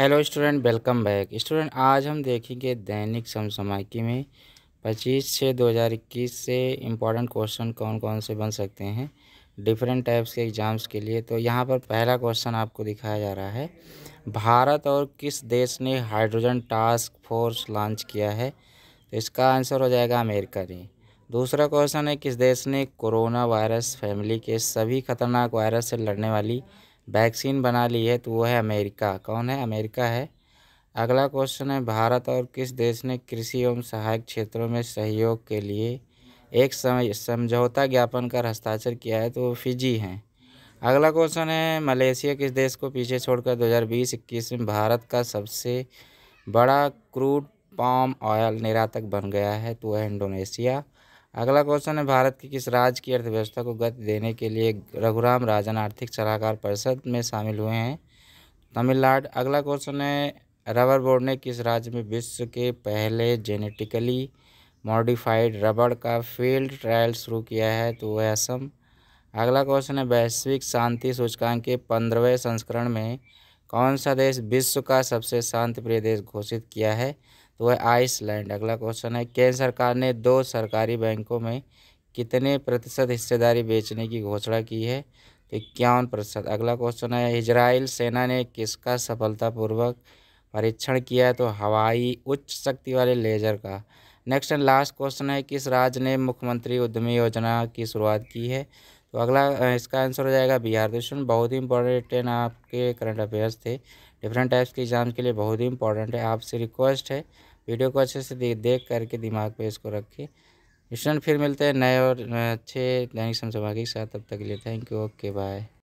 hello student welcome back student आज हम देखेंगे दैनिक समसामयिकी में 25 छः 2021 से इम्पॉर्टेंट क्वेश्चन कौन कौन से बन सकते हैं डिफरेंट टाइप्स के एग्ज़ाम्स के लिए तो यहाँ पर पहला क्वेश्चन आपको दिखाया जा रहा है भारत और किस देश ने हाइड्रोजन टास्क फोर्स लॉन्च किया है तो इसका आंसर हो जाएगा अमेरिका ने दूसरा क्वेश्चन है किस देश ने कोरोना वायरस फैमिली के सभी खतरनाक वायरस से लड़ने वाली वैक्सीन बना ली है तो वो है अमेरिका कौन है अमेरिका है अगला क्वेश्चन है भारत और किस देश ने कृषि एवं सहायक क्षेत्रों में सहयोग के लिए एक समय समझौता ज्ञापन कर हस्ताक्षर किया है तो वो फिजी हैं अगला क्वेश्चन है मलेशिया किस देश को पीछे छोड़कर 2020-21 में भारत का सबसे बड़ा क्रूड पाम ऑयल निर्यातक बन गया है तो वह इंडोनेशिया अगला क्वेश्चन है भारत के किस राज्य की अर्थव्यवस्था को गति देने के लिए रघुराम राजन आर्थिक सलाहकार परिषद में शामिल हुए हैं तमिलनाडु अगला क्वेश्चन है रबर बोर्ड ने किस राज्य में विश्व के पहले जेनेटिकली मॉडिफाइड रबड़ का फील्ड ट्रायल शुरू किया है तो वह असम अगला क्वेश्चन है वैश्विक शांति सूचकांक के पंद्रहवें संस्करण में कौन सा देश विश्व का सबसे शांति प्रिय देश घोषित किया है तो वह आइसलैंड अगला क्वेश्चन है केंद्र सरकार ने दो सरकारी बैंकों में कितने प्रतिशत हिस्सेदारी बेचने की घोषणा की है तो इक्यावन प्रतिशत अगला क्वेश्चन है इजराइल सेना ने किसका सफलतापूर्वक परीक्षण किया है तो हवाई उच्च शक्ति वाले लेजर का नेक्स्ट एंड लास्ट क्वेश्चन है किस राज्य ने मुख्यमंत्री उद्यमी योजना की शुरुआत की है तो अगला इसका आंसर हो जाएगा बिहार दूषण तो बहुत ही इंपॉर्टेंट है आपके करंट अफेयर्स थे डिफरेंट टाइप्स के एग्जाम के लिए बहुत ही इंपॉर्टेंट है आपसे रिक्वेस्ट है वीडियो को अच्छे से देख देख करके दिमाग पे इसको रखिए स्टूडेंट फिर मिलते हैं नए और अच्छे दैनिक समझा के साथ तब तक के लिए थैंक यू ओके बाय